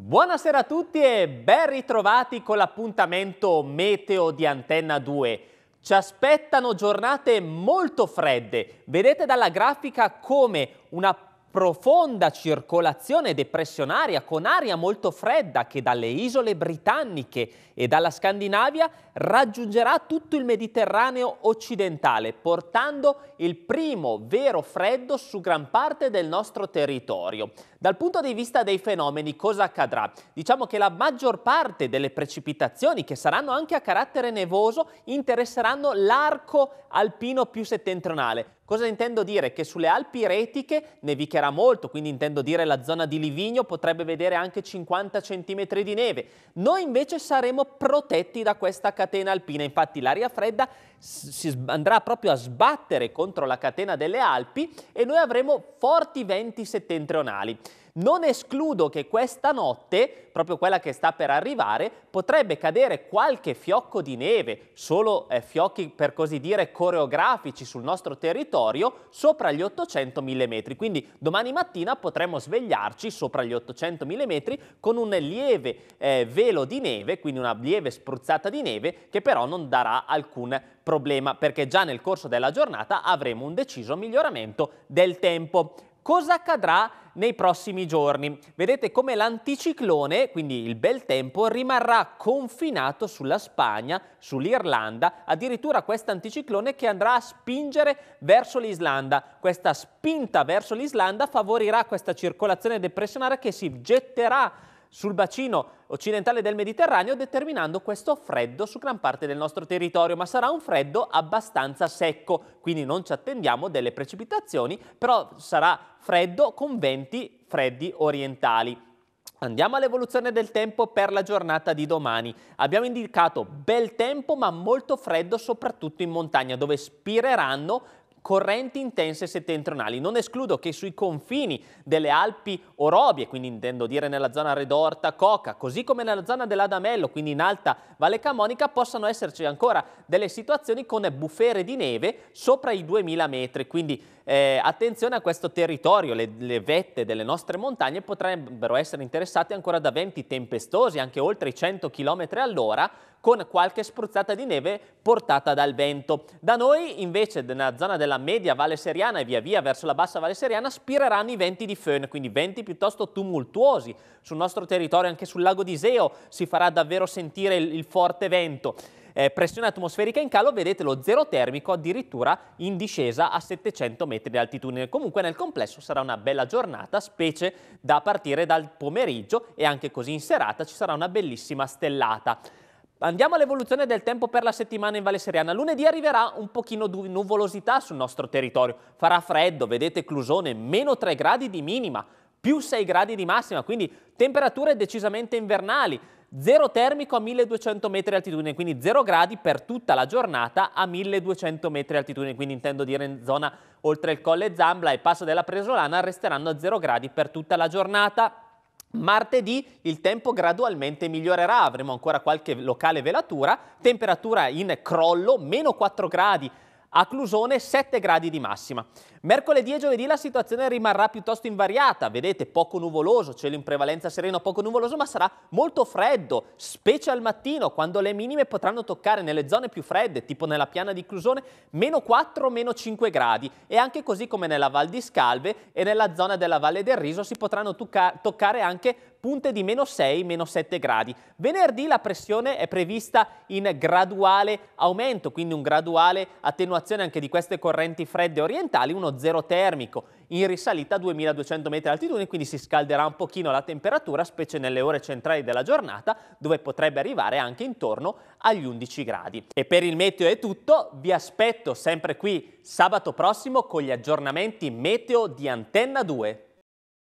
Buonasera a tutti e ben ritrovati con l'appuntamento meteo di Antenna 2. Ci aspettano giornate molto fredde. Vedete dalla grafica come una profonda circolazione depressionaria con aria molto fredda che dalle isole britanniche e dalla Scandinavia raggiungerà tutto il Mediterraneo occidentale, portando il primo vero freddo su gran parte del nostro territorio. Dal punto di vista dei fenomeni cosa accadrà? Diciamo che la maggior parte delle precipitazioni, che saranno anche a carattere nevoso, interesseranno l'arco alpino più settentrionale Cosa intendo dire? Che sulle Alpi Retiche nevicherà molto, quindi intendo dire la zona di Livigno potrebbe vedere anche 50 cm di neve. Noi invece saremo protetti da questa catena alpina, infatti l'aria fredda andrà proprio a sbattere contro la catena delle Alpi e noi avremo forti venti settentrionali. Non escludo che questa notte, proprio quella che sta per arrivare, potrebbe cadere qualche fiocco di neve, solo eh, fiocchi per così dire coreografici sul nostro territorio, sopra gli 800 mm. Quindi domani mattina potremmo svegliarci sopra gli 800 mm con un lieve eh, velo di neve, quindi una lieve spruzzata di neve, che però non darà alcun problema perché già nel corso della giornata avremo un deciso miglioramento del tempo cosa accadrà nei prossimi giorni. Vedete come l'anticiclone, quindi il bel tempo, rimarrà confinato sulla Spagna, sull'Irlanda, addirittura questo anticiclone che andrà a spingere verso l'Islanda. Questa spinta verso l'Islanda favorirà questa circolazione depressionaria che si getterà sul bacino occidentale del Mediterraneo determinando questo freddo su gran parte del nostro territorio, ma sarà un freddo abbastanza secco, quindi non ci attendiamo delle precipitazioni, però sarà freddo con venti freddi orientali. Andiamo all'evoluzione del tempo per la giornata di domani. Abbiamo indicato bel tempo ma molto freddo soprattutto in montagna dove spireranno correnti intense settentrionali. Non escludo che sui confini delle Alpi Orobie, quindi intendo dire nella zona Redorta, Coca, così come nella zona dell'Adamello, quindi in alta Valle Camonica, possano esserci ancora delle situazioni con bufere di neve sopra i 2000 metri. Quindi eh, attenzione a questo territorio, le, le vette delle nostre montagne potrebbero essere interessate ancora da venti tempestosi, anche oltre i 100 km all'ora, con qualche spruzzata di neve portata dal vento. Da noi invece nella zona della della media Valle Seriana e via via verso la bassa Valle Seriana spireranno i venti di Föhn, quindi venti piuttosto tumultuosi sul nostro territorio, anche sul lago di Iseo si farà davvero sentire il, il forte vento. Eh, pressione atmosferica in calo, vedete lo zero termico addirittura in discesa a 700 metri di altitudine. Comunque nel complesso sarà una bella giornata, specie da partire dal pomeriggio e anche così in serata ci sarà una bellissima stellata. Andiamo all'evoluzione del tempo per la settimana in Valle Seriana. Lunedì arriverà un pochino di nuvolosità sul nostro territorio. Farà freddo, vedete Clusone, meno 3 gradi di minima, più 6 gradi di massima, quindi temperature decisamente invernali. Zero termico a 1200 metri altitudine, quindi 0 gradi per tutta la giornata a 1200 metri altitudine, quindi intendo dire in zona oltre il Colle Zambla e Passo della Presolana resteranno a 0 gradi per tutta la giornata. Martedì il tempo gradualmente migliorerà, avremo ancora qualche locale velatura, temperatura in crollo, meno 4 gradi a Clusone 7 gradi di massima. Mercoledì e giovedì la situazione rimarrà piuttosto invariata, vedete poco nuvoloso, cielo in prevalenza sereno, poco nuvoloso, ma sarà molto freddo, specie al mattino quando le minime potranno toccare nelle zone più fredde, tipo nella piana di Clusone, meno 4, meno 5 gradi e anche così come nella Val di Scalve e nella zona della Valle del Riso si potranno toccare anche punte di meno 6, meno 7 gradi. Venerdì la pressione è prevista in graduale aumento, quindi un graduale attenuazione anche di queste correnti fredde orientali, uno zero termico in risalita a 2200 metri di altitudine, quindi si scalderà un pochino la temperatura, specie nelle ore centrali della giornata, dove potrebbe arrivare anche intorno agli 11 gradi. E per il meteo è tutto, vi aspetto sempre qui sabato prossimo con gli aggiornamenti meteo di Antenna 2.